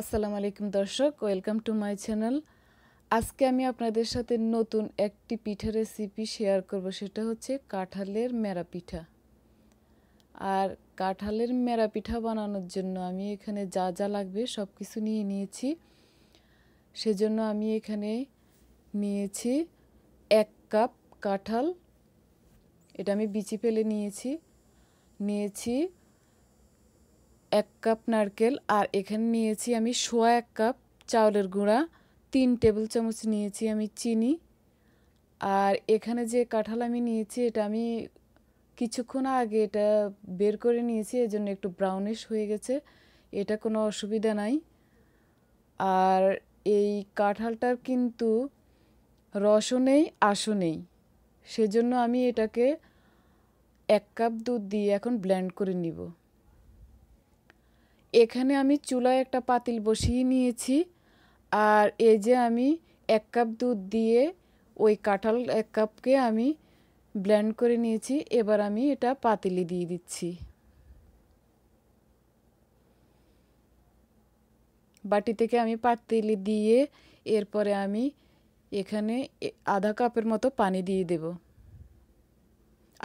আসসালামু আলাইকুম দর্শক ওয়েলকাম টু মাই চ্যানেল আজকে আমি আপনাদের সাথে নতুন একটি পিঠা রেসিপি শেয়ার করব সেটা হচ্ছে কাঁঠালের মেরা পিঠা আর কাঁঠালের মেরা পিঠা বানানোর জন্য আমি এখানে যা যা লাগবে সব কিছু নিয়ে নিয়েছি সেজন্য আমি এখানে নিয়েছি এক কাপ কাঁঠাল এটা আমি বিচি ফেলে নিয়েছি নিয়েছি এক কাপ নারকেল আর এখানে নিয়েছি আমি সোয়া এক কাপ চাউলের গুঁড়া তিন টেবিল চামচ নিয়েছি আমি চিনি আর এখানে যে কাঁঠাল আমি নিয়েছি এটা আমি কিছুক্ষণ আগে এটা বের করে নিয়েছি জন্য একটু ব্রাউনিশ হয়ে গেছে এটা কোনো অসুবিধা নাই আর এই কাঁঠালটার কিন্তু রসও নেই আসো নেই সেজন্য আমি এটাকে এক কাপ দুধ দিয়ে এখন ব্ল্যান্ড করে নিব এখানে আমি চুলায় একটা পাতিল বসিয়ে নিয়েছি আর এই যে আমি এক কাপ দুধ দিয়ে ওই কাঁঠাল এক কাপকে আমি ব্ল্যান্ড করে নিয়েছি এবার আমি এটা পাতিলে দিয়ে দিচ্ছি বাটি থেকে আমি পাতিলে দিয়ে এরপরে আমি এখানে আধা কাপের মতো পানি দিয়ে দেব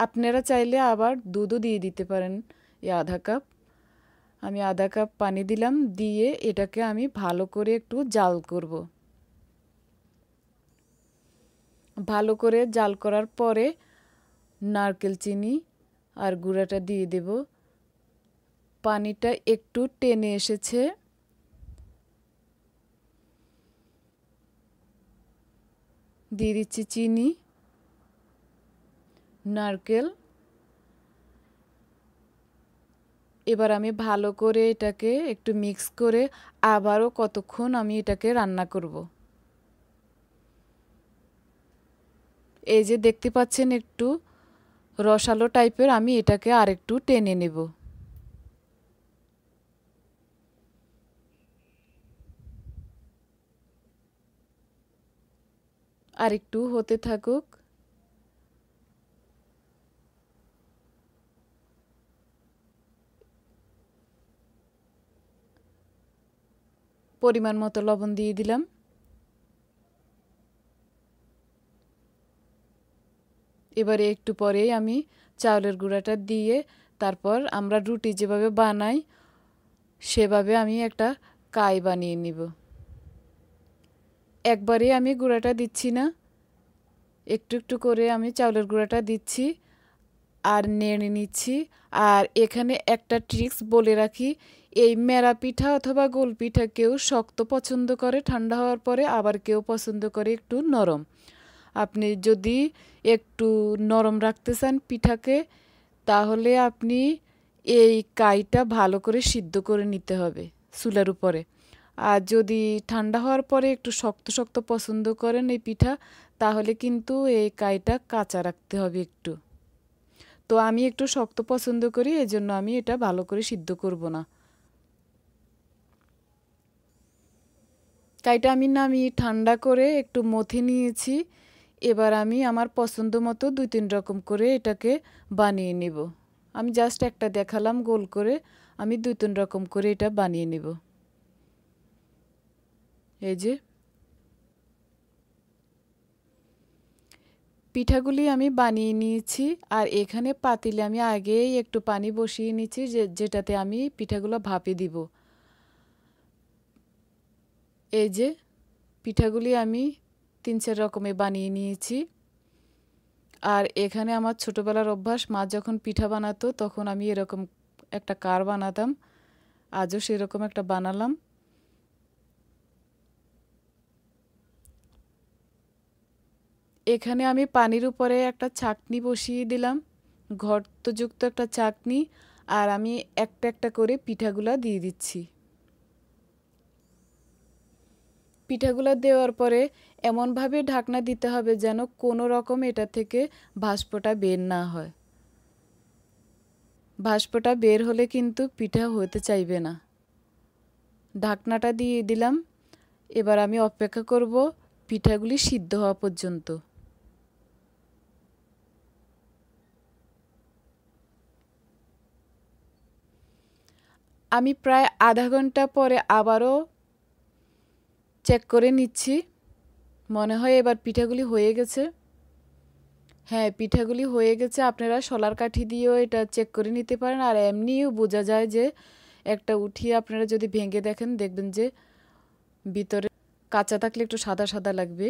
আপনারা চাইলে আবার দুধও দিয়ে দিতে পারেন এই আধা কাপ আমি আধা কাপ পানি দিলাম দিয়ে এটাকে আমি ভালো করে একটু জাল করব ভালো করে জাল করার পরে নারকেল চিনি আর গুঁড়াটা দিয়ে দেব পানিটা একটু টেনে এসেছে দিয়ে দিচ্ছি চিনি নারকেল এবার আমি ভালো করে এটাকে একটু মিক্স করে আবারও কতক্ষণ আমি এটাকে রান্না করব। এই যে দেখতে পাচ্ছেন একটু রসালো টাইপের আমি এটাকে আরেকটু টেনে নেব আরেকটু হতে থাকুক পরিমাণ মতো লবণ দিয়ে দিলাম এবারে একটু পরেই আমি চাউলের গুঁড়াটা দিয়ে তারপর আমরা রুটি যেভাবে বানাই সেভাবে আমি একটা কাই বানিয়ে নিব একবারে আমি গুঁড়াটা দিচ্ছি না একটু একটু করে আমি চাউলের গুঁড়াটা দিচ্ছি আর নেড়ে নিচ্ছি আর এখানে একটা ট্রিক্স বলে রাখি এই মেরা পিঠা অথবা গোল পিঠা কেউ শক্ত পছন্দ করে ঠান্ডা হওয়ার পরে আবার কেউ পছন্দ করে একটু নরম আপনি যদি একটু নরম রাখতে চান পিঠাকে তাহলে আপনি এই কাইটা ভালো করে সিদ্ধ করে নিতে হবে চুলার উপরে আর যদি ঠান্ডা হওয়ার পরে একটু শক্ত শক্ত পছন্দ করেন এই পিঠা তাহলে কিন্তু এই কাইটা কাঁচা রাখতে হবে একটু তো আমি একটু শক্ত পছন্দ করি এই জন্য আমি এটা ভালো করে সিদ্ধ করব না কাইটা আমি নামি ঠান্ডা করে একটু মথে নিয়েছি এবার আমি আমার পছন্দ মতো দুই তিন রকম করে এটাকে বানিয়ে নেব আমি জাস্ট একটা দেখালাম গোল করে আমি দুই তিন রকম করে এটা বানিয়ে নেব এই যে পিঠাগুলি আমি বানিয়ে নিয়েছি আর এখানে পাতিলে আমি আগেই একটু পানি বসিয়ে নিয়েছি যে যেটাতে আমি পিঠাগুলো ভাপে দিব এই যে পিঠাগুলি আমি তিন চার রকমে বানিয়ে নিয়েছি আর এখানে আমার ছোটোবেলার অভ্যাস মা যখন পিঠা বানাতো তখন আমি এরকম একটা কার বানাতাম আজও সেরকম একটা বানালাম এখানে আমি পানির উপরে একটা চাটনি বসিয়ে দিলাম ঘরতযুক্ত একটা চাটনি আর আমি একটা একটা করে পিঠাগুলা দিয়ে দিচ্ছি পিঠাগুলা দেওয়ার পরে এমনভাবে ঢাকনা দিতে হবে যেন কোনো রকম এটা থেকে ভাস্পটা বের না হয় ভাস্পটা বের হলে কিন্তু পিঠা হতে চাইবে না ঢাকনাটা দিয়ে দিলাম এবার আমি অপেক্ষা করব পিঠাগুলি সিদ্ধ হওয়া পর্যন্ত আমি প্রায় আধা ঘন্টা পরে আবারও চেক করে নিচ্ছি মনে হয় এবার পিঠাগুলি হয়ে গেছে হ্যাঁ পিঠাগুলি হয়ে গেছে আপনারা শলার কাঠি দিয়েও এটা চেক করে নিতে পারেন আর এমনিও বোঝা যায় যে একটা উঠিয়ে আপনারা যদি ভেঙে দেখেন দেখবেন যে ভিতরে কাঁচা থাকলে একটু সাদা সাদা লাগবে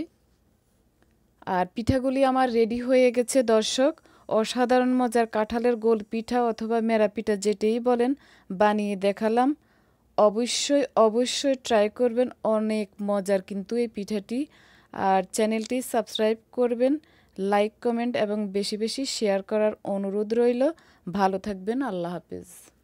আর পিঠাগুলি আমার রেডি হয়ে গেছে দর্শক অসাধারণ মজার কাঁঠালের গোল পিঠা অথবা মেরা পিঠা যেটাই বলেন বানিয়ে দেখালাম অবশ্যই অবশ্যই ট্রাই করবেন অনেক মজার কিন্তু এই পিঠাটি আর চ্যানেলটি সাবস্ক্রাইব করবেন লাইক কমেন্ট এবং বেশি বেশি শেয়ার করার অনুরোধ রইল ভালো থাকবেন আল্লাহ হাফিজ